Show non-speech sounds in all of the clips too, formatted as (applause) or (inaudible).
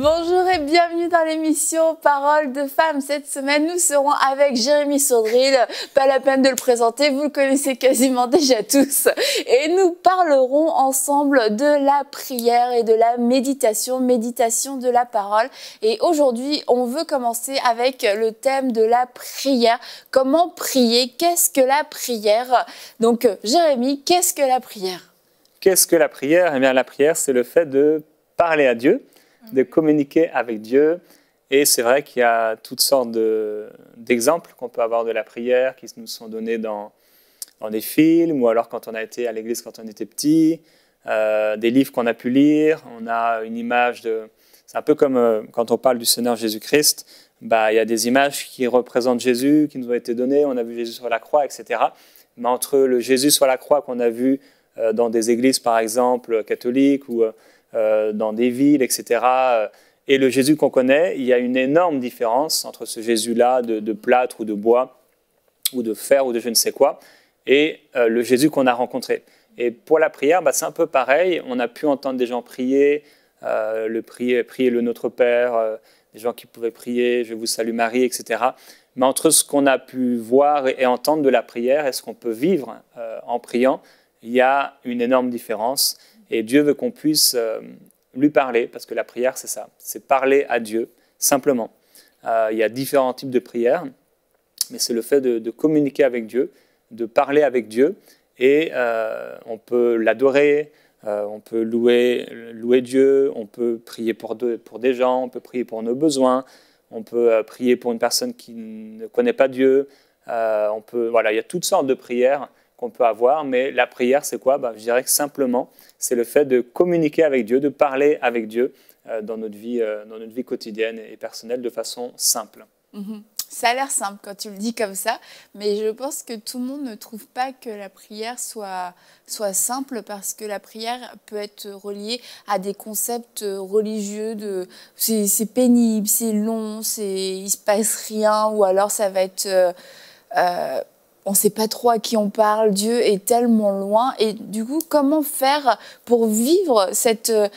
Bonjour et bienvenue dans l'émission Parole de femmes. Cette semaine, nous serons avec Jérémy Saudril. Pas la peine de le présenter, vous le connaissez quasiment déjà tous. Et nous parlerons ensemble de la prière et de la méditation, méditation de la parole. Et aujourd'hui, on veut commencer avec le thème de la prière. Comment prier Qu'est-ce que la prière Donc, Jérémy, qu'est-ce que la prière Qu'est-ce que la prière Eh bien, la prière, c'est le fait de parler à Dieu Mm. de communiquer avec Dieu. Et c'est vrai qu'il y a toutes sortes d'exemples qu'on peut avoir de la prière qui nous sont donnés dans, dans des films ou alors quand on a été à l'église quand on était petit, euh, des livres qu'on a pu lire. On a une image de. C'est un peu comme euh, quand on parle du Seigneur Jésus-Christ. Bah, il y a des images qui représentent Jésus, qui nous ont été données. On a vu Jésus sur la croix, etc. Mais entre le Jésus sur la croix qu'on a vu euh, dans des églises, par exemple, catholiques ou euh, dans des villes, etc. Euh, et le Jésus qu'on connaît, il y a une énorme différence entre ce Jésus-là de, plâtre ou de bois ou de fer ou de je ne sais quoi et euh, le Jésus qu'on a rencontré. Et pour la prière, bah, c'est un peu pareil. On a pu entendre des gens prier, le prier, prier le Notre Père, des gens qui pouvaient prier, Je vous salue Marie, etc. Mais entre ce qu'on a pu voir et, entendre de la prière et ce qu'on peut vivre en priant, il y a une énorme différence. Et Dieu veut qu'on puisse euh, lui parler, parce que la prière, c'est ça, c'est parler à Dieu, simplement. Euh, il y a différents types de prières, mais c'est le fait de, communiquer avec Dieu, de parler avec Dieu, et euh, on peut l'adorer, on peut louer, louer Dieu, on peut prier pour, pour des gens, on peut prier pour nos besoins, on peut prier pour une personne qui ne connaît pas Dieu, on peut, voilà, il y a toutes sortes de prières qu'on peut avoir, mais la prière, c'est quoi ben, Je dirais que simplement, c'est le fait de communiquer avec Dieu, de parler avec Dieu euh, dans, notre vie, euh, dans notre vie quotidienne et personnelle de façon simple. Mhm. Ça a l'air simple quand tu le dis comme ça, mais je pense que tout le monde ne trouve pas que la prière soit, soit simple parce que la prière peut être reliée à des concepts religieux de c'est pénible, c'est long, il se passe rien, ou alors ça va être... Euh, on ne sait pas trop à qui on parle, Dieu est tellement loin. Et du coup, comment faire pour vivre cette, euh,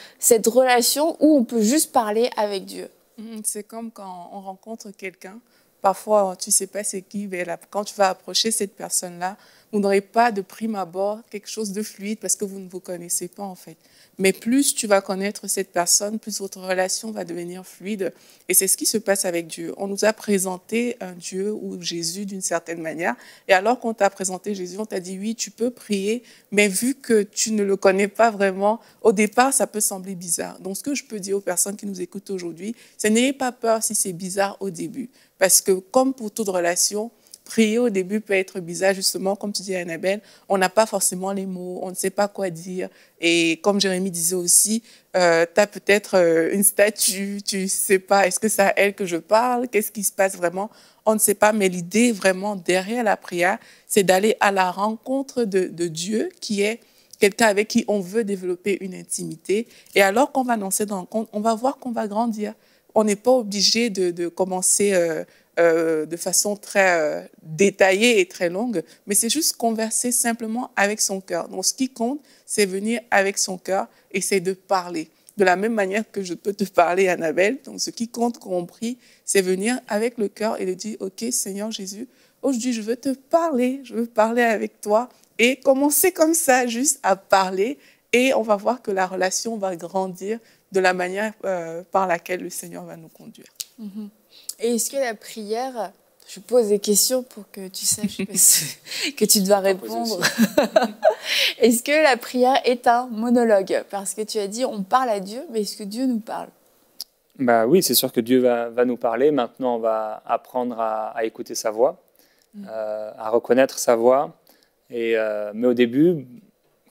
relation où on peut juste parler avec Dieu mm-hmm. C'est comme quand on rencontre quelqu'un. Parfois, tu ne sais pas c'est qui, mais quand tu vas approcher cette personne-là, vous n'aurez pas de prime abord quelque chose de fluide parce que vous ne vous connaissez pas en fait. Mais plus tu vas connaître cette personne, plus votre relation va devenir fluide. Et c'est ce qui se passe avec Dieu. On nous a présenté un Dieu ou Jésus d'une certaine manière. Et alors qu'on t'a présenté Jésus, on t'a dit oui, tu peux prier, mais vu que tu ne le connais pas vraiment, au départ, ça peut sembler bizarre. Donc ce que je peux dire aux personnes qui nous écoutent aujourd'hui, c'est n'ayez pas peur si c'est bizarre au début. Parce que comme pour toute relation, prier au début peut être bizarre, justement, comme tu dis, Annabelle, on n'a pas forcément les mots, on ne sait pas quoi dire. Et comme Jérémy disait aussi, euh, tu as peut-être euh, une statue, tu ne sais pas, est-ce que c'est à elle que je parle, qu'est-ce qui se passe vraiment, on ne sait pas. Mais l'idée vraiment derrière la prière, c'est d'aller à la rencontre de, Dieu qui est quelqu'un avec qui on veut développer une intimité. Et alors qu'on va dans cette rencontre, on va voir qu'on va grandir on n'est pas obligé de, commencer euh, euh, de façon très euh, détaillée et très longue, mais c'est juste converser simplement avec son cœur. Donc ce qui compte, c'est venir avec son cœur et c'est de parler. De la même manière que je peux te parler, Annabelle, donc ce qui compte compris, c'est venir avec le cœur et de dire, OK Seigneur Jésus, aujourd'hui je veux te parler, je veux parler avec toi et commencer comme ça, juste à parler et on va voir que la relation va grandir de la manière euh, par laquelle le Seigneur va nous conduire. Mm-hmm est-ce que la prière, je pose des questions pour que tu saches (laughs) que tu dois répondre. (laughs) est-ce que la prière est un monologue Parce que tu as dit on parle à Dieu, mais est-ce que Dieu nous parle bah oui, c'est sûr que Dieu va, nous parler. Maintenant, on va apprendre à, écouter sa voix, mm. euh, à reconnaître sa voix. Et, euh, mais au début,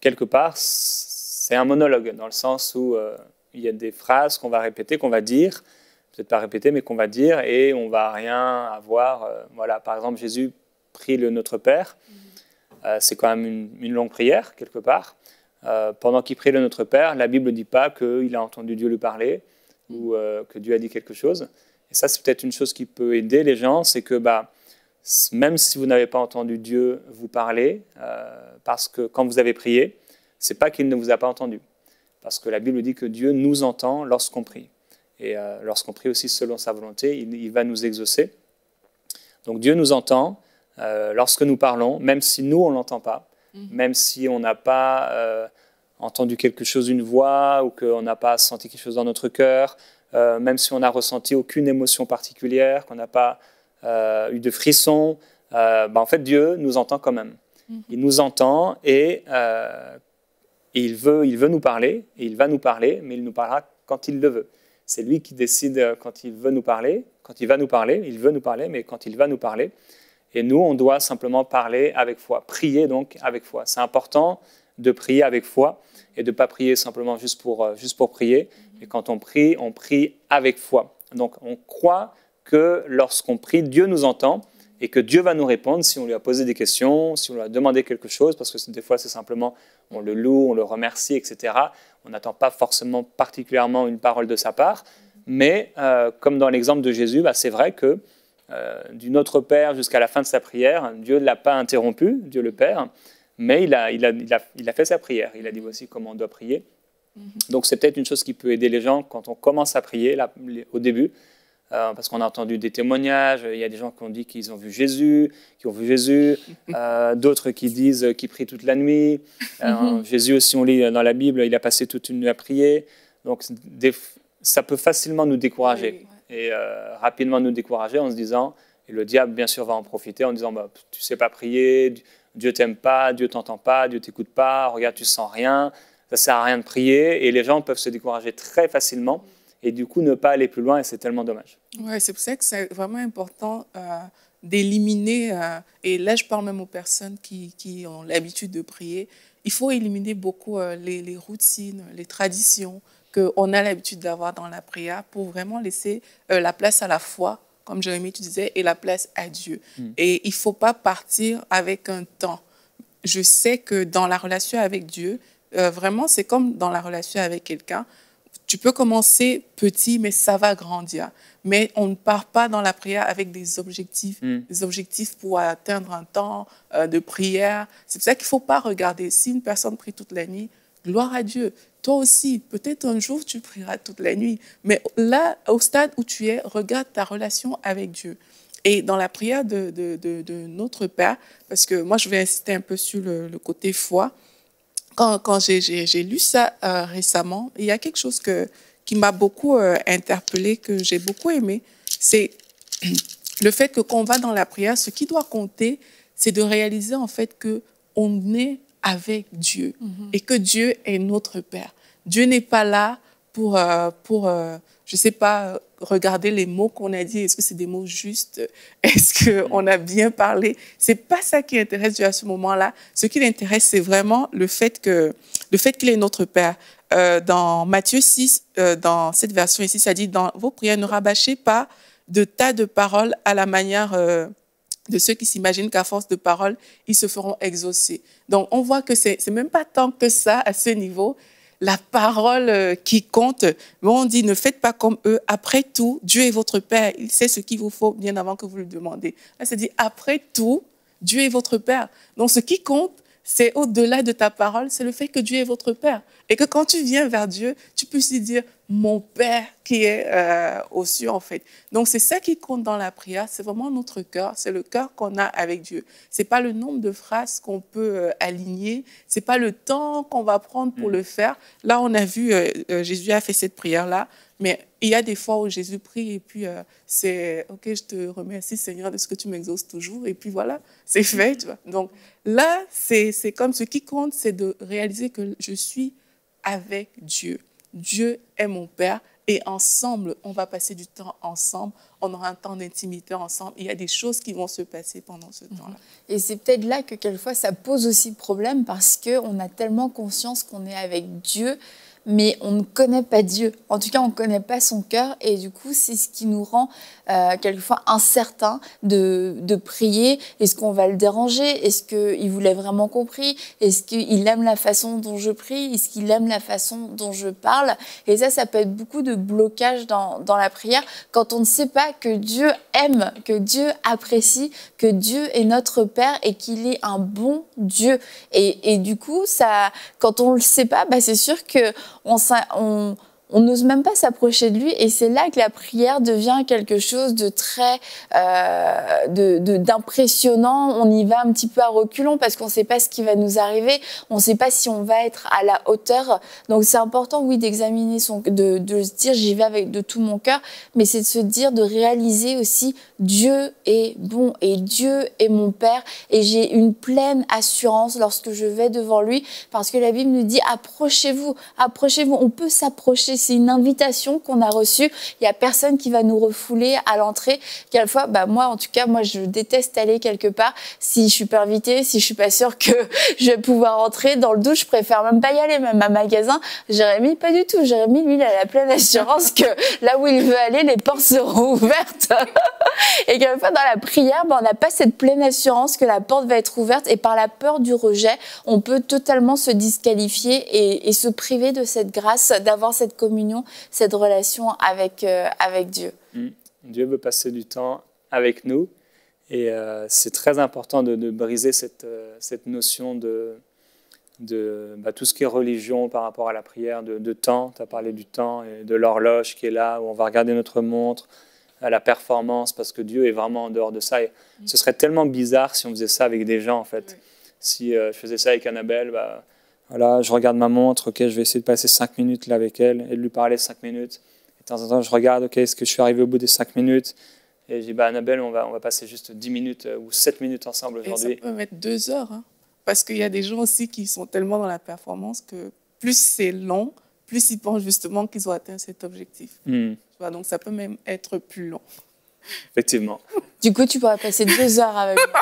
quelque part, c'est un monologue, dans le sens où euh, il y a des phrases qu'on va répéter, qu'on va dire, peut-être pas répéter, mais qu'on va dire et on va rien avoir. Euh, voilà, par exemple, Jésus prie le Notre Père. Mm-hmm. Euh, c'est quand même une, longue prière quelque part. Euh, pendant qu'il prie le Notre Père, la Bible ne dit pas qu'il a entendu Dieu lui parler mm-hmm. ou que Dieu a dit quelque chose. Et ça, c'est peut-être une chose qui peut aider les gens, c'est que bah, même si vous n'avez pas entendu Dieu vous parler, parce que quand vous avez prié, c'est pas qu'il ne vous a pas entendu, parce que la Bible dit que Dieu nous entend lorsqu'on prie. Et euh, lorsqu'on prie aussi selon sa volonté, il, va nous exaucer. Donc Dieu nous entend euh, lorsque nous parlons, même si nous, on ne l'entend pas, mhm. même si on n'a pas euh, entendu quelque chose, une voix, ou qu'on n'a pas senti quelque chose dans notre cœur, même si on n'a ressenti aucune émotion particulière, qu'on n'a pas eu de frisson, ben, en fait, Dieu nous entend quand même. Mhm. Il nous entend et, il, veut, il veut nous parler, et il va nous parler, mais il nous parlera quand il le veut. C'est lui qui décide euh, quand il veut nous parler, quand il va nous parler, il veut nous parler, mais quand il va nous parler. Et nous, on doit simplement parler avec foi, prier donc avec foi. C'est important de prier avec foi et de ne pas prier simplement juste pour, euh, juste pour prier. Et quand on prie, on prie avec foi. Donc on croit que lorsqu'on prie, Dieu nous entend et que Dieu va nous répondre si on lui a posé des questions, si on lui a demandé quelque chose, parce que des fois c'est simplement on le loue, on le remercie, etc. On n'attend pas forcément particulièrement une parole de sa part, mais euh, comme dans l'exemple de Jésus, bah, c'est vrai que euh, d'une du Notre Père jusqu'à la fin de sa prière, Dieu ne l'a pas interrompu, Dieu le Père, mais il a, fait sa prière, il a dit voici comment on doit prier. Mhm. Donc c'est peut-être une chose qui peut aider les gens quand on commence à prier au début, euh, parce qu'on a entendu des témoignages. Il y a des gens qui ont dit qu'ils ont vu Jésus, qui ont vu Jésus, (laughs) euh, d'autres qui disent qu'ils prient toute la nuit. Euh, mhm. Jésus aussi, on lit dans la Bible, il a passé toute une nuit à prier. Donc, ça peut facilement nous décourager et rapidement nous décourager en se disant, et le diable bien sûr va en profiter en disant, tu bah, tu sais pas prier, Dieu t'aime pas, Dieu t'entend pas, Dieu t'écoute pas, regarde, tu sens rien, ça sert à rien de prier. Et les gens peuvent se décourager très facilement et du coup ne pas aller plus loin et c'est tellement dommage. Oui, c'est pour ça que c'est vraiment important euh, d'éliminer, euh, et là je parle même aux personnes qui, ont l'habitude de prier, il faut éliminer beaucoup euh, les, routines, les traditions qu'on a l'habitude d'avoir dans la prière pour vraiment laisser la place à la foi, comme Jérémie tu disais, et la place à Dieu. Hmm. Et il ne faut pas partir avec un temps. Je sais que dans la relation avec Dieu, vraiment c'est comme dans la relation avec quelqu'un, tu peux commencer petit, mais ça va grandir. Mais on ne part pas dans la prière avec des objectifs, hmm. des objectifs pour atteindre un temps euh, de prière. C'est pour ça qu'il ne faut pas regarder. Si une personne prie toute la nuit, gloire à Dieu. Toi aussi, peut-être un jour tu prieras toute la nuit. Mais là, au stade où tu es, regarde ta relation avec Dieu. Et dans la prière de, notre Père, parce que moi je vais insister un peu sur le côté foi, quand, j'ai lu ça euh, récemment, il y a quelque chose que, qui m'a beaucoup interpellé euh, interpellée, que j'ai beaucoup aimé. C'est (clears throat) le fait que quand on va dans la prière, ce qui doit compter, c'est de réaliser en fait que on est avec Dieu mm-hmm. et que Dieu est notre Père. Dieu n'est pas là pour, euh, pour je ne sais pas, euh, regarder les mots qu'on a dit, est-ce que c'est des mots justes, (laughs) est-ce qu'on a bien parlé. C'est pas ça qui intéresse Dieu à ce moment-là. Ce qui l'intéresse, c'est vraiment le fait que le fait qu'il est notre Père. Euh, dans Matthieu 6, euh, dans cette version ici, ça dit dans vos prières, ne rabâchez pas de tas de paroles à la manière de ceux qui s'imaginent qu'à force de paroles, ils se feront exaucer. Donc, on voit que c'est même pas tant que ça à ce niveau la parole euh, qui compte. Mais on dit, ne faites pas comme eux. Après tout, Dieu est votre Père. Il sait ce qu'il vous faut bien avant que vous le demandiez. » Là, c'est dit, après tout, Dieu est votre Père. Donc, ce qui compte, c'est au-delà de ta parole, c'est le fait que Dieu est votre Père. Et que quand tu viens vers Dieu, tu peux lui dire, mon Père qui est euh, aux en fait. Donc, c'est ça qui compte dans la prière. C'est vraiment notre cœur. C'est le cœur qu'on a avec Dieu. C'est pas le nombre de phrases qu'on peut aligner. Euh, aligner. C'est pas le temps qu'on va prendre pour mm. le faire. Là, on a vu, euh, euh, Jésus a fait cette prière-là. Mais il y a des fois où Jésus prie et puis c'est OK, je te remercie Seigneur de ce que tu m'exauces toujours. Et puis voilà, c'est mm. fait. Tu vois. Donc là, c'est comme ce qui compte, c'est de réaliser que je suis avec Dieu. Dieu est mon Père et ensemble, on va passer du temps ensemble, on aura un temps d'intimité ensemble. Il y a des choses qui vont se passer pendant ce temps-là. Et c'est peut-être là que quelquefois ça pose aussi problème parce qu'on a tellement conscience qu'on est avec Dieu mais on ne connaît pas Dieu. En tout cas, on ne connaît pas son cœur et du coup, c'est ce qui nous rend euh, quelquefois incertain de, de prier. Est-ce qu'on va le déranger Est-ce qu'il voulait vraiment compris Est-ce qu'il aime la façon dont je prie Est-ce qu'il aime la façon dont je parle Et ça, ça peut être beaucoup de blocage dans, dans la prière quand on ne sait pas que Dieu aime, que Dieu apprécie, que Dieu est notre Père et qu'il est un bon Dieu. Et, et, du coup, ça, quand on ne le sait pas, bah c'est sûr que on, n'ose même pas s'approcher de lui et c'est là que la prière devient quelque chose de très euh, d'impressionnant. on y va un petit peu à reculons parce qu'on ne sait pas ce qui va nous arriver, on ne sait pas si on va être à la hauteur. Donc c'est important, oui, d'examiner de, de se dire j'y vais avec de tout mon cœur, mais c'est de se dire, de réaliser aussi Dieu est bon et Dieu est mon Père et j'ai une pleine assurance lorsque je vais devant lui parce que la Bible nous dit approchez-vous, approchez-vous. On peut s'approcher, c'est une invitation qu'on a reçue. Il y a personne qui va nous refouler à l'entrée. Quelquefois, bah moi en tout cas, moi je déteste aller quelque part si je suis pas invitée, si je suis pas sûre que (laughs) je vais pouvoir entrer. Dans le doute, je préfère même pas y aller, même à un magasin. Jérémy, pas du tout. Jérémy, lui, il a la pleine assurance que là où il veut aller, les portes seront (laughs) ouvertes et quelquefois, dans la prière, ben, on n'a pas cette pleine assurance que la porte va être ouverte et par la peur du rejet, on peut totalement se disqualifier et, se priver de cette grâce, d'avoir cette communion, cette relation avec, euh, avec Dieu. Mm. Dieu veut passer du temps avec nous et euh, c'est très important de, briser euh, cette, notion de, de bah, tout ce qui est religion par rapport à la prière, de, de temps, tu as parlé du temps, et de l'horloge qui est là, où on va regarder notre montre, à la performance parce que Dieu est vraiment en dehors de ça. Et mm. ce serait tellement bizarre si on faisait ça avec des gens, en fait. Mm. Si euh, je faisais ça avec Annabelle, bah, voilà, je regarde ma montre, je vais essayer de passer cinq minutes là avec elle et de lui parler cinq minutes. Et de temps en temps, je regarde, ok, est-ce que je suis arrivé au bout des cinq minutes Et je dis, bah, Annabelle, on va, on va passer juste dix minutes euh, ou sept minutes ensemble aujourd'hui. Ça peut mettre deux heures, hein. parce qu'il y a des gens aussi qui sont tellement dans la performance que plus c'est long, plus ils pensent justement qu'ils ont atteint cet objectif. Hmm donc ça peut même être plus long. Effectivement. Du coup, tu pourras passer deux heures avec moi.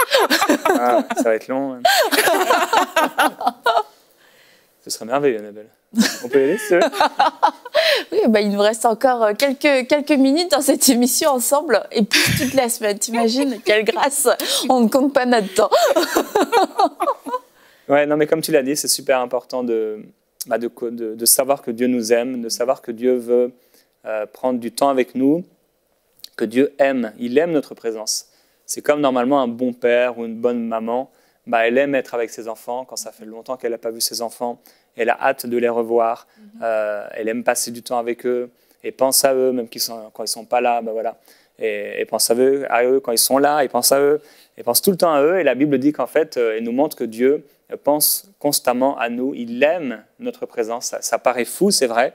Ah, ça va être long. (laughs) Ce serait merveilleux, Annabelle. On peut y aller, seul Oui, bah, il nous reste encore euh, quelques, quelques minutes dans cette émission ensemble, et puis toute la semaine, t'imagines (laughs) Quelle grâce On ne compte pas notre temps. (laughs) ouais, non, mais comme tu l'as dit, c'est super important de, bah, de, de savoir que Dieu nous aime, de savoir que Dieu veut euh, prendre du temps avec nous, que Dieu aime, il aime notre présence. C'est comme normalement un bon père ou une bonne maman, bah, elle aime être avec ses enfants quand ça fait longtemps qu'elle n'a pas vu ses enfants, elle a hâte de les revoir, mhm. euh, elle aime passer du temps avec eux et pense à eux, même quand ils ne sont pas là, bah voilà. Et, pense à eux, à eux quand ils sont là, et pense à eux, et pense tout le temps à eux. Et la Bible dit qu'en fait, euh, elle nous montre que Dieu pense constamment à nous, il aime notre présence. ça paraît fou, c'est vrai,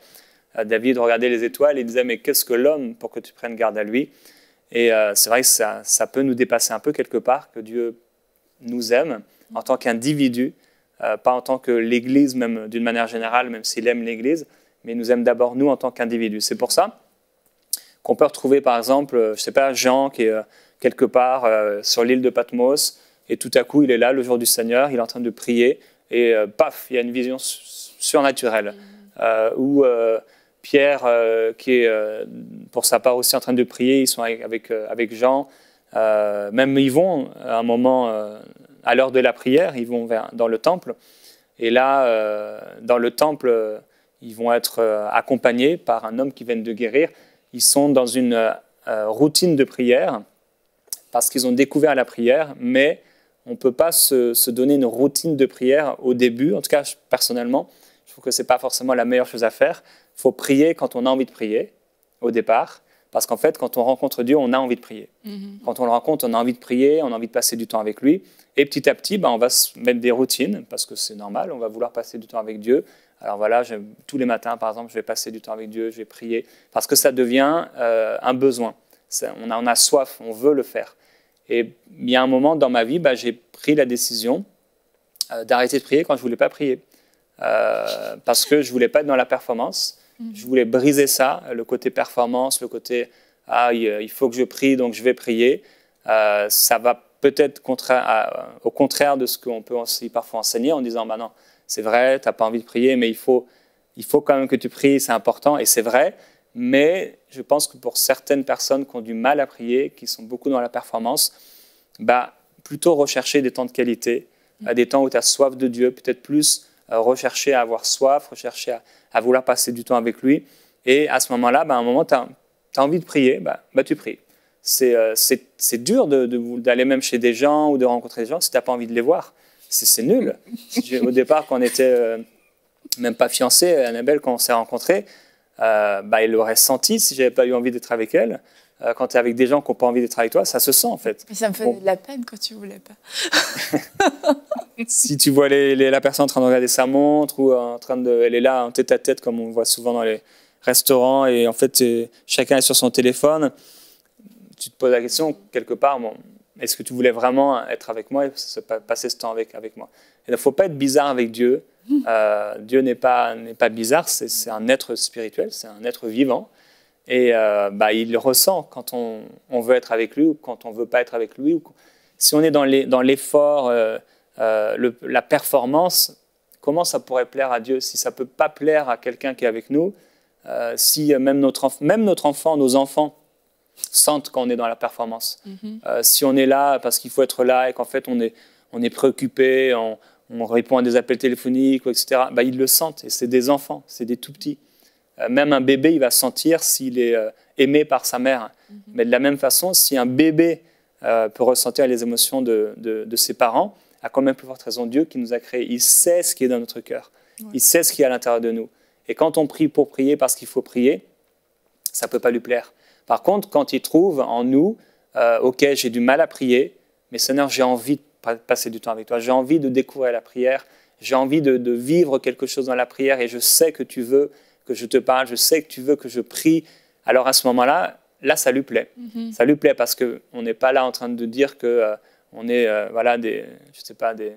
euh, David regardait les étoiles et disait, mais qu'est-ce que l'homme pour que tu prennes garde à lui Et euh, c'est vrai que ça, ça, peut nous dépasser un peu quelque part, que Dieu nous aime en tant qu'individu, euh, pas en tant que l'Église, même d'une manière générale, même s'il aime l'Église, mais il nous aime d'abord nous en tant qu'individu. C'est pour ça qu'on peut retrouver par exemple, je sais pas, Jean qui est quelque part sur l'île de Patmos, et tout à coup il est là le jour du Seigneur, il est en train de prier, et paf, il y a une vision surnaturelle. Mm. où Pierre, euh, qui est euh, pour sa part aussi en train de prier, ils sont avec, avec, euh, Jean. même ils vont à un moment, à l'heure de la prière, ils vont dans le temple. Et là, dans le temple, ils vont être accompagnés par un homme qui vient de guérir. Ils sont dans une routine de prière parce qu'ils ont découvert la prière, mais on ne peut pas se, se, donner une routine de prière au début. En tout cas, personnellement, je trouve que ce n'est pas forcément la meilleure chose à faire. Il faut prier quand on a envie de prier, au départ, parce qu'en fait, quand on rencontre Dieu, on a envie de prier. Mm-hmm. Quand on le rencontre, on a envie de prier, on a envie de passer du temps avec lui. Et petit à petit, ben, on va se mettre des routines, parce que c'est normal, on va vouloir passer du temps avec Dieu. Alors voilà, tous les matins, par exemple, je vais passer du temps avec Dieu, je vais prier, parce que ça devient euh, un besoin. on, a, a soif, on veut le faire. Et il y a un moment dans ma vie, bah, j'ai pris la décision euh, d'arrêter de prier quand je ne voulais pas prier. Euh, parce que je ne voulais pas être dans la performance. Mhm. Je voulais briser ça, le côté performance, le côté ah, il euh, faut que je prie, donc je vais prier. Euh, ça va peut-être euh, au contraire de ce qu'on peut aussi parfois enseigner en disant bah c'est vrai, tu n'as pas envie de prier, mais il faut, il faut quand même que tu pries, c'est important, et c'est vrai. Mais je pense que pour certaines personnes qui ont du mal à prier, qui sont beaucoup dans la performance, bah, plutôt rechercher des temps de qualité, mhm. des temps où tu as soif de Dieu, peut-être plus euh, rechercher à avoir soif, rechercher à, vouloir passer du temps avec lui. Et à ce moment-là, bah, un moment, tu as, envie de prier, bah, bah tu pries. C'est euh, dur d'aller de, même chez des gens ou de rencontrer des gens si tu n'as pas envie de les voir. C'est nul. Au départ, quand on était euh, même pas fiancés, Annabelle, quand on s'est rencontrés, euh, bah, l'aurait senti si j'avais pas eu envie d'être avec elle. quand tu es avec des gens qui n'ont pas envie d'être avec toi, ça se sent en fait. Mais ça me faisait de la peine quand tu voulais pas. (laughs) (laughs) si tu vois les, la personne en train de regarder sa montre ou en train de, elle est là en tête à tête comme on voit souvent dans les restaurants et en fait euh, chacun est sur son téléphone, tu te poses la question quelque part, bon, est-ce que tu voulais vraiment être avec moi et passer ce temps avec, avec moi Il ne faut pas être bizarre avec Dieu. (laughs) Euh, Dieu n'est pas, n'est pas bizarre, c'est, un être spirituel, c'est un être vivant. Et euh, bah, il ressent quand on, veut être avec lui ou quand on ne veut pas être avec lui. Ou, si on est dans, l'effort, dans euh, la performance, comment ça pourrait plaire à Dieu si ça ne peut pas plaire à quelqu'un qui est avec nous, euh, si même notre, même notre enfant, nos enfants sentent qu'on est dans la performance. Mhm. Euh, si on est là parce qu'il faut être là et qu'en fait on est, préoccupé, on, répond à des appels téléphoniques, etc., bah, ils le sentent et c'est des enfants, c'est des tout petits. même un bébé, il va sentir s'il est aimé par sa mère. Mhm. Mais de la même façon, si un bébé peut ressentir les émotions de ses parents, a quand même plus forte raison Dieu qui nous a créés. Il sait ce qui est dans notre cœur. Il sait ce qui est à l'intérieur de nous. Et quand on prie pour prier parce qu'il faut prier, ça peut pas lui plaire. Par contre, quand il trouve en nous, euh, ok, j'ai du mal à prier, mais Seigneur, j'ai envie de passer du temps avec toi, j'ai envie de découvrir la prière, j'ai envie de, vivre quelque chose dans la prière et je sais que tu veux que je te parle, je sais que tu veux que je prie. Alors à ce moment-là, là, ça lui plaît. Mm-hmm. Ça lui plaît parce qu'on n'est pas là en train de dire que euh, on est euh, voilà, des, je sais pas, des,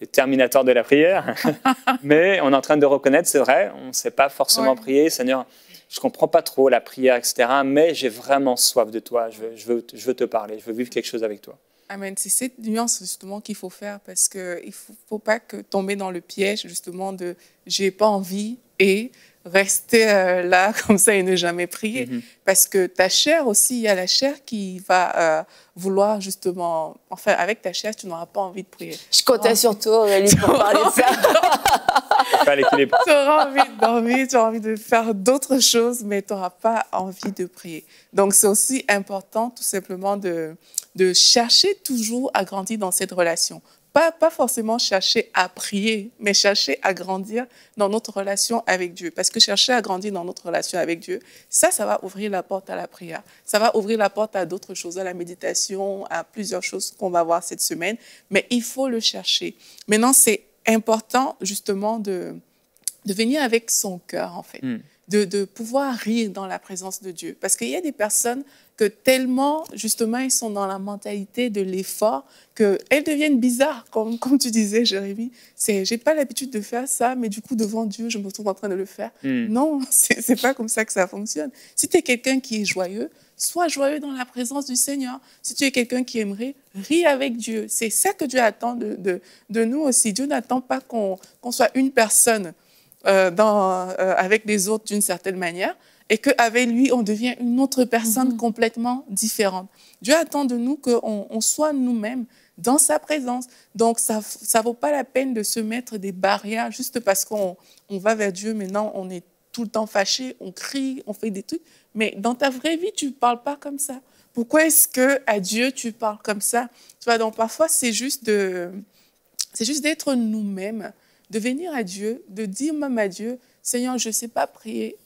des terminateurs de la prière, (laughs) mais on est en train de reconnaître, c'est vrai, on ne sait pas forcément prier, Seigneur, je ne comprends pas trop la prière, etc., mais j'ai vraiment soif de toi, je veux, je, veux, te parler, je veux vivre quelque chose avec toi. Amen. C'est cette nuance justement qu'il faut faire parce qu'il ne faut, faut, pas que tomber dans le piège justement de j'ai pas envie et rester euh, là (laughs) comme ça et ne jamais prier. Mm-hmm. Parce que ta chair aussi, il y a la chair qui va euh, vouloir justement... Enfin, avec ta chair, tu n'auras pas envie de prier. Je comptais sur toi, Aurélie, pour parler ça. (laughs) tu auras envie de dormir, tu auras envie de faire d'autres choses, mais tu n'auras pas envie de prier. Donc, c'est aussi important tout simplement de, de chercher toujours à grandir dans cette relation. Pas, forcément chercher à prier, mais chercher à grandir dans notre relation avec Dieu. Parce que chercher à grandir dans notre relation avec Dieu, ça, ça va ouvrir la porte à la prière. Ça va ouvrir la porte à d'autres choses, à la méditation, à plusieurs choses qu'on va voir cette semaine. Mais il faut le chercher. Maintenant, c'est important justement de, de venir avec son cœur, en fait. Hmm. De, de pouvoir rire dans la présence de Dieu. Parce qu'il y a des personnes tellement, justement, ils sont dans la mentalité de l'effort qu'elles deviennent bizarres, comme, tu disais, Jérémy. C'est, j'ai pas l'habitude de faire ça, mais du coup, devant Dieu, je me trouve en train de le faire. Hmm. Non, (laughs) c'est, pas comme ça que ça fonctionne. Si tu es quelqu'un qui est joyeux, sois joyeux dans la présence du Seigneur. Si tu es quelqu'un qui aimerait, ris avec Dieu. C'est ça que Dieu attend de, nous aussi. Dieu n'attend pas qu'on, soit une personne euh, euh, avec les autres d'une certaine manière, et qu'avec lui, on devient une autre personne mhm. complètement différente. Dieu attend de nous qu'on soit nous-mêmes dans sa présence. Donc, ça ne vaut pas la peine de se mettre des barrières juste parce qu'on on va vers Dieu. Maintenant, on est tout le temps fâché, on crie, on fait des trucs. Mais dans ta vraie vie, tu ne parles pas comme ça. Pourquoi est-ce que à Dieu, tu parles comme ça Tu vois, donc parfois, c'est juste de... C'est juste d'être nous-mêmes, de venir à Dieu, de dire même à Dieu, Seigneur, je ne sais pas prier,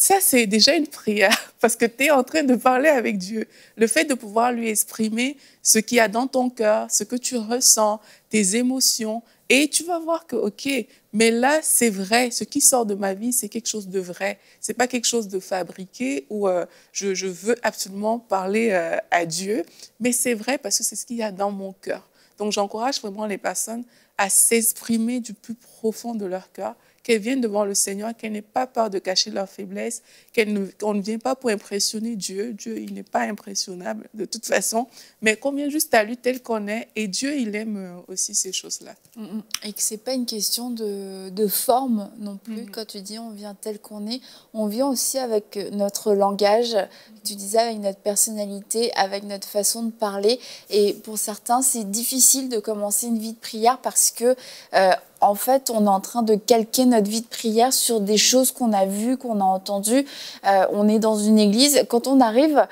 ça, c'est déjà une prière (laughs) parce que tu es en train de parler avec Dieu. Le fait de pouvoir lui exprimer ce qu'il y a dans ton cœur, ce que tu ressens, tes émotions, et tu vas voir que, OK, mais là, c'est vrai. Ce qui sort de ma vie, c'est quelque chose de vrai. Ce n'est pas quelque chose de fabriqué où euh, je, veux absolument parler euh, à Dieu, mais c'est vrai parce que c'est ce qu'il y a dans mon cœur. Donc, j'encourage vraiment les personnes à s'exprimer du plus profond de leur cœur qu'elles viennent devant le Seigneur, qu'elles n'aient pas peur de cacher leur faiblesse, qu'on ne, ne vient pas pour impressionner Dieu. Dieu, il n'est pas impressionnable de toute façon, mais qu'on vient juste à lui tel qu'on est. Et Dieu, il aime euh, aussi ces choses-là. Mm, mm. Et que ce n'est pas une question de, de forme non plus. Mm. Quand tu dis on vient tel qu'on est, on vient aussi avec notre langage, tu disais, avec notre personnalité, avec notre façon de parler. Et pour certains, c'est difficile de commencer une vie de prière parce que... Euh, en fait, on est en train de calquer notre vie de prière sur des choses qu'on a vues, qu'on a entendues. Euh, on est dans une église. Quand on arrive,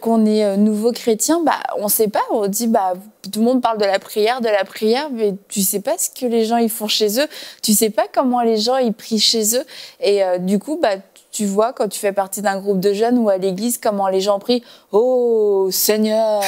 qu'on est euh, nouveau chrétien, bah, on ne sait pas. On dit, bah, tout le monde parle de la prière, de la prière, mais tu ne sais pas ce que les gens ils font chez eux. Tu ne sais pas comment les gens ils prient chez eux. Et euh, du coup, bah, tu vois quand tu fais partie d'un groupe de jeunes ou à l'église comment les gens prient Oh Seigneur (laughs)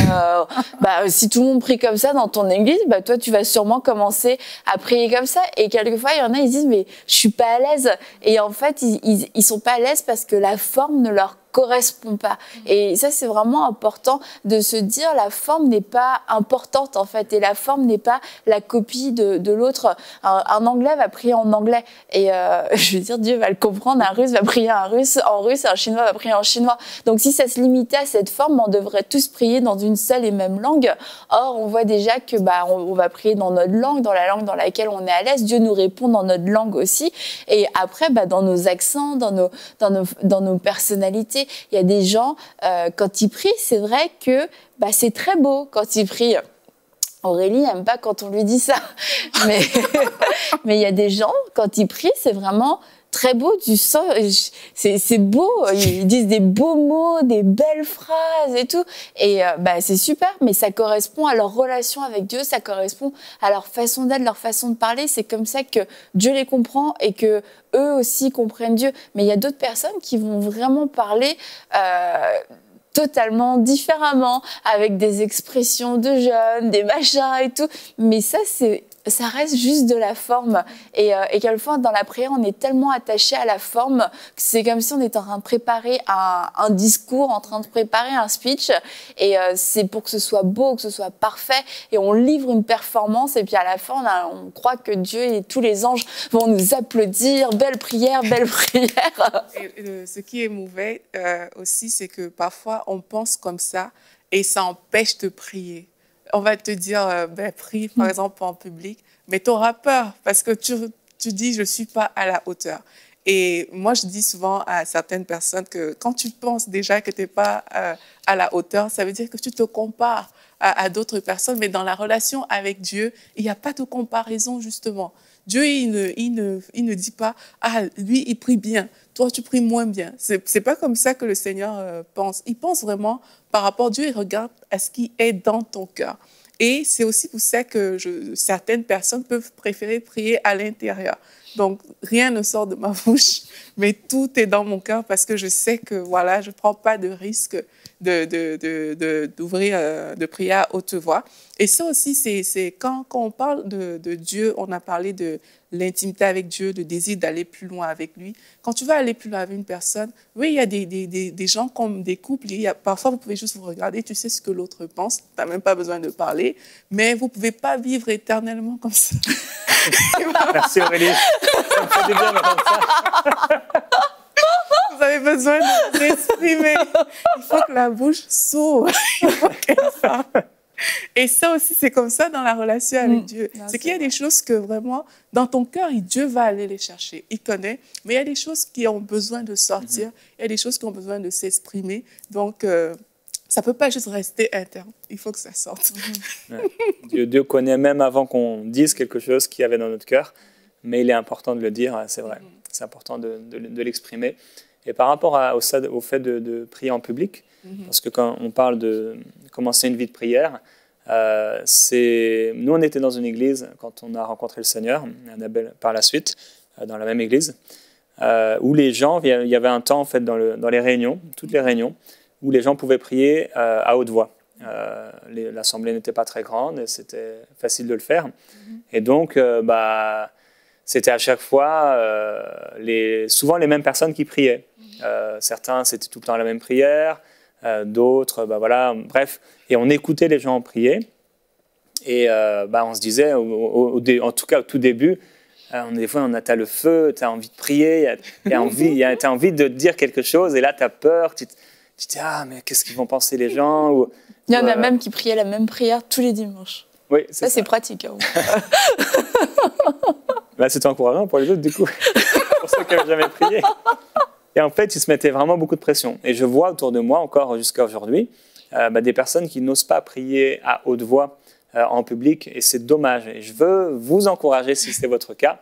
Bah si tout le monde prie comme ça dans ton église, bah toi tu vas sûrement commencer à prier comme ça. Et quelquefois il y en a ils disent mais je suis pas à l'aise. Et en fait ils, ils, sont pas à l'aise parce que la forme ne leur correspond pas. Mm. Et ça, c'est vraiment important de se dire la forme n'est pas importante en fait, et la forme n'est pas la copie de, l'autre. Un, anglais va prier en anglais, et euh, (laughs) je veux dire, Dieu va le comprendre, un russe va prier un russe en russe, un chinois va prier en chinois. Donc si ça se limitait à cette forme, on devrait tous prier dans une seule et même langue. Or, on voit déjà que bah, on, on va prier dans notre langue, dans la langue dans laquelle on est à l'aise. Dieu nous répond dans notre langue aussi, et après, bah, dans nos accents, dans nos, dans nos, dans nos personnalités il y a des gens, euh, quand ils prient, c'est vrai que bah, c'est très beau quand ils prient. Aurélie n'aime pas quand on lui dit ça. (laughs) (laughs) Mais il y a des gens, quand ils prient, c'est vraiment très beau, tu sens, euh, c'est beau, ils (laughs) disent des beaux mots, des belles phrases et tout. Et euh, bah, c'est super, mais ça correspond à leur relation avec Dieu, ça correspond à leur façon d'être, leur façon de parler. C'est comme ça que Dieu les comprend et que eux aussi comprennent Dieu. Mais il y a d'autres personnes qui vont vraiment parler. Euh, totalement différemment, avec des expressions de jeunes, des machins et tout. Mais ça, c'est ça reste juste de la forme. Euh, et, quelquefois, dans la prière, on est tellement attaché à la forme que c'est comme si on était en train de préparer un, discours, en train de préparer un speech. Et euh, c'est pour que ce soit beau, que ce soit parfait. Et on livre une performance. Et puis à la fin, on, croit que Dieu et tous les anges vont nous applaudir. Belle prière, belle (laughs) prière. Euh, ce qui est mauvais aussi, c'est que parfois, on pense comme ça et ça empêche de prier on va te dire, euh, ben, prie par mm. exemple en public, mais tu auras peur parce que tu, dis, je ne suis pas à la hauteur. Et moi, je dis souvent à certaines personnes que quand tu penses déjà que tu n'es pas euh, à la hauteur, ça veut dire que tu te compares à, d'autres personnes, mais dans la relation avec Dieu, il n'y a pas de comparaison, justement. Dieu, il ne, il ne dit pas, ah, lui, il prie bien, toi tu pries moins bien. C'est n'est pas comme ça que le Seigneur euh, pense. Il pense vraiment par rapport à Dieu, il regarde à ce qui est dans ton cœur. Et c'est aussi pour ça que certaines personnes peuvent préférer prier à l'intérieur. Donc, rien ne sort de ma (laughs) bouche, mais tout est dans mon cœur parce que je sais que, voilà, je ne prends pas de risque de, d'ouvrir, de, euh, de prier à haute voix. Et ça aussi, c'est, quand, quand, on parle de, Dieu, on a parlé de l'intimité avec Dieu, le désir d'aller plus loin avec lui. Quand tu vas aller plus loin avec une personne, oui, il y a des, des, des, gens comme des couples, il y a, parfois vous pouvez juste vous regarder, tu sais ce que l'autre pense, tu n'as même pas besoin de parler, mais vous pouvez pas vivre éternellement comme ça. (laughs) Merci Aurélie, ça me fait bien ça. (laughs) avez besoin de Il faut que la bouche (laughs) s'ouvre. Et ça aussi, c'est comme ça dans la relation avec mm. Dieu. C'est qu'il y a des choses que vraiment, dans ton cœur, Dieu va aller les chercher. Il connaît. Mais il y a des choses qui ont besoin de sortir. Mm-hmm. Il y a des choses qui ont besoin de s'exprimer. Donc, euh, ça ne peut pas juste rester interne. Il faut que ça sorte. Mm-hmm. (laughs) Dieu, connaît même avant qu'on dise quelque chose qu'il y avait dans notre cœur. Mais il est important de le dire, hein, c'est vrai. Mm-hmm. C'est important de l'exprimer. Et par rapport au, fait de, prier en public, mhm. parce que quand on parle de commencer une vie de prière, euh, c'est nous on était dans une église quand on a rencontré le Seigneur, Annabelle par la suite euh, dans la même église, euh, où les gens il y avait un temps en fait dans, le, dans, les réunions, toutes les réunions, où les gens pouvaient prier à haute voix. L'assemblée n'était pas très grande et c'était facile de le faire. Mhm. Et donc bah c'était à chaque fois euh, les, souvent les mêmes personnes qui priaient. Mhm. Euh, certains, c'était tout le temps la même prière, euh, d'autres, bah voilà, bref. Et on écoutait les gens prier. Et bah, on se disait, en tout cas au tout début, on, des fois on a as le feu, tu as envie de prier, tu as, envie, as envie de dire quelque chose, et là tu as peur, tu te dis, ah mais qu'est-ce qu'ils vont penser les gens Il y en a même qui priaient la même prière tous les dimanches. Oui, ça, c'est pratique. Hein. (laughs) c'est bah, c'était encourageant pour les autres, du coup, (laughs) pour ceux qui n'avaient jamais prié. Et en fait, ils se mettaient vraiment beaucoup de pression. Et je vois autour de moi, encore jusqu'à aujourd'hui, euh, bah, des personnes qui n'osent pas prier à haute voix euh, en public, et c'est dommage. Et je veux vous encourager, si c'est votre cas,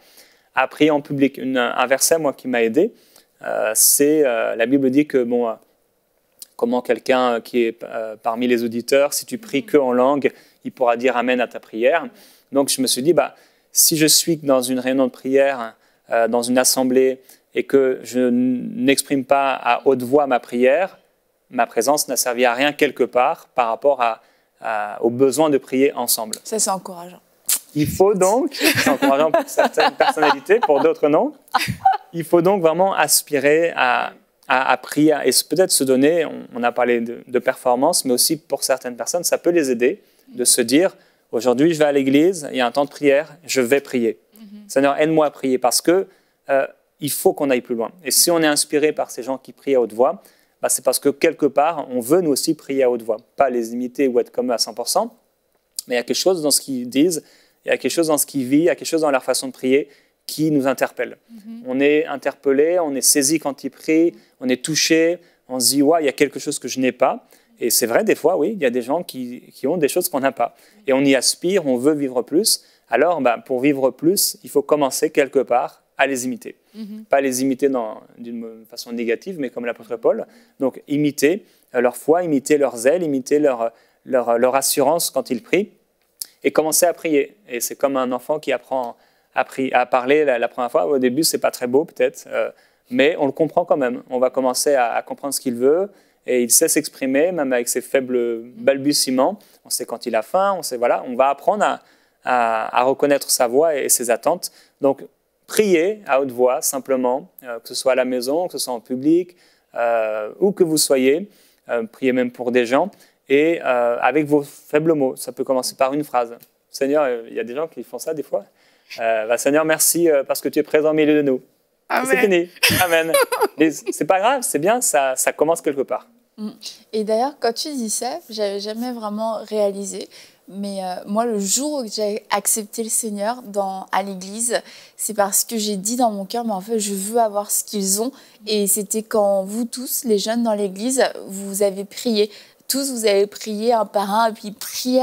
à prier en public. Une, un verset, moi, qui m'a aidé, euh, c'est la Bible dit que, bon, comment quelqu'un qui est parmi les auditeurs, si tu pries que en langue, il pourra dire Amen à ta prière. Donc, je me suis dit, bah, si je suis dans une réunion de prière, euh, dans une assemblée, et que je n'exprime pas à haute voix ma prière, ma présence n'a servi à rien quelque part par rapport à, besoin aux de prier ensemble. Ça, c'est encourageant. Il faut donc, c'est encourageant pour certaines (laughs) personnalités, pour d'autres non, il faut donc vraiment aspirer à, prier et peut-être se donner, on, a parlé de, de, performance, mais aussi pour certaines personnes, ça peut les aider de se dire, Aujourd'hui, je vais à l'église, il y a un temps de prière, je vais prier. Mhm. Seigneur, aide-moi à prier parce que euh, il faut qu'on aille plus loin. Et si on est inspiré par ces gens qui prient à haute voix, bah, c'est parce que quelque part, on veut nous aussi prier à haute voix. Pas les imiter ou être comme eux à 100%, mais il y a quelque chose dans ce qu'ils disent, il y a quelque chose dans ce qu'ils vivent, il y a quelque chose dans leur façon de prier qui nous interpelle. Mhm. On est interpellé, on est saisi quand ils prient, on est touché, on se dit, ouais, il y a quelque chose que je n'ai pas. Et c'est vrai, des fois, oui, il y a des gens qui, ont des choses qu'on n'a pas. Et on y aspire, on veut vivre plus. Alors, ben, pour vivre plus, il faut commencer quelque part à les imiter. Mhm. Pas les imiter d'une façon négative, mais comme l'apôtre Paul. Donc, imiter euh, leur foi, imiter leur zèle, imiter leur, assurance quand ils prient et commencer à prier. Et c'est comme un enfant qui apprend à, parler la, première fois. Au début, ce c'est pas très beau, peut-être. Euh, mais on le comprend quand même. On va commencer à, à comprendre ce qu'il veut, et il sait s'exprimer, même avec ses faibles balbutiements. On sait quand il a faim, on sait, voilà, on va apprendre à, reconnaître sa voix et, ses attentes. Donc, priez à haute voix, simplement, euh, que ce soit à la maison, que ce soit en public, euh, où que vous soyez, euh, priez même pour des gens, et avec vos faibles mots. Ça peut commencer par une phrase. Seigneur, il y a des gens qui font ça des fois. Bah, Seigneur, merci parce que tu es présent au milieu de nous. C'est fini. Amen. (laughs) c'est pas grave, c'est bien, ça, ça commence quelque part. Mm. Et d'ailleurs, quand tu dis ça, j'avais jamais vraiment réalisé. Mais euh, moi, le jour où j'ai accepté le Seigneur dans, à l'église, c'est parce que j'ai dit dans mon cœur, mais en fait, je veux avoir ce qu'ils ont. Et c'était quand vous tous, les jeunes dans l'église, vous avez prié tous, vous avez prié un par un, puis ils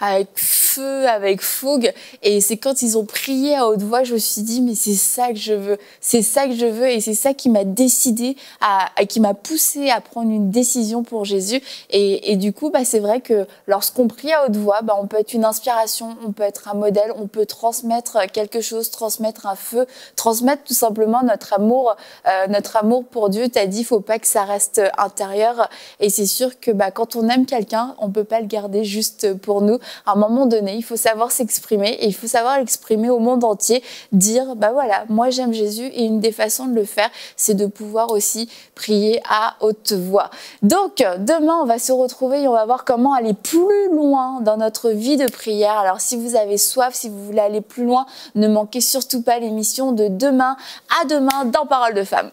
avec feu, avec fougue. Et c'est quand ils ont prié à haute voix, je me suis dit, mais c'est ça que je veux, c'est ça que je veux, et c'est ça qui m'a décidé, à, qui m'a poussé à prendre une décision pour Jésus. Et, du coup, bah, c'est vrai que lorsqu'on prie à haute voix, bah, on peut être une inspiration, on peut être un modèle, on peut transmettre quelque chose, transmettre un feu, transmettre tout simplement notre amour, euh, notre amour pour Dieu. T'as dit, faut pas que ça reste intérieur. Et c'est sûr que bah, quand quand on aime quelqu'un, on ne peut pas le garder juste pour nous. À un moment donné, il faut savoir s'exprimer et il faut savoir l'exprimer au monde entier, dire, bah voilà, moi j'aime Jésus et une des façons de le faire, c'est de pouvoir aussi prier à haute voix. Donc, demain, on va se retrouver et on va voir comment aller plus loin dans notre vie de prière. Alors, si vous avez soif, si vous voulez aller plus loin, ne manquez surtout pas l'émission de demain. À demain dans Parole de Femme.